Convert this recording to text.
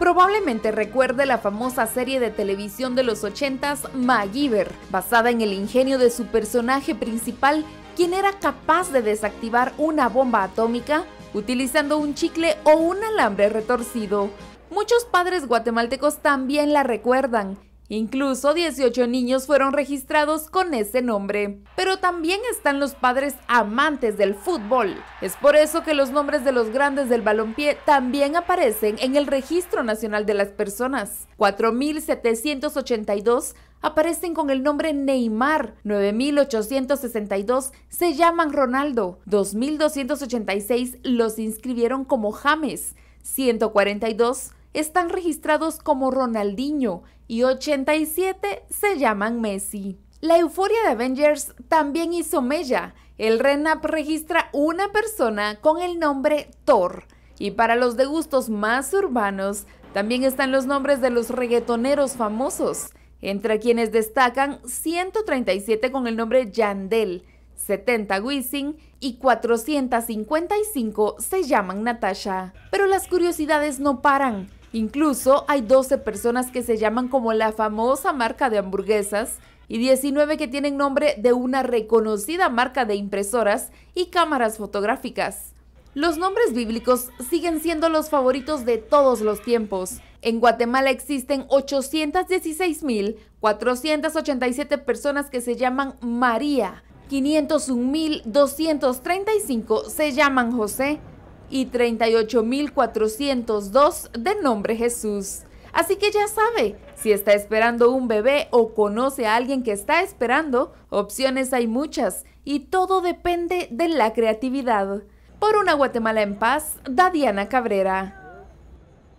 Probablemente recuerde la famosa serie de televisión de los 80s basada en el ingenio de su personaje principal, quien era capaz de desactivar una bomba atómica utilizando un chicle o un alambre retorcido. Muchos padres guatemaltecos también la recuerdan Incluso 18 niños fueron registrados con ese nombre. Pero también están los padres amantes del fútbol. Es por eso que los nombres de los grandes del balompié también aparecen en el Registro Nacional de las Personas. 4.782 aparecen con el nombre Neymar, 9.862 se llaman Ronaldo, 2.286 los inscribieron como James, 142 están registrados como Ronaldinho y 87 se llaman Messi. La euforia de Avengers también hizo mella. El RENAP registra una persona con el nombre Thor. Y para los de gustos más urbanos, también están los nombres de los reggaetoneros famosos, entre quienes destacan 137 con el nombre Yandel, 70 Wisin y 455 se llaman Natasha. Pero las curiosidades no paran. Incluso hay 12 personas que se llaman como la famosa marca de hamburguesas y 19 que tienen nombre de una reconocida marca de impresoras y cámaras fotográficas. Los nombres bíblicos siguen siendo los favoritos de todos los tiempos. En Guatemala existen 816.487 personas que se llaman María, 501.235 se llaman José y 38.402 de nombre Jesús. Así que ya sabe, si está esperando un bebé o conoce a alguien que está esperando, opciones hay muchas y todo depende de la creatividad. Por una Guatemala en paz, Dadiana Cabrera.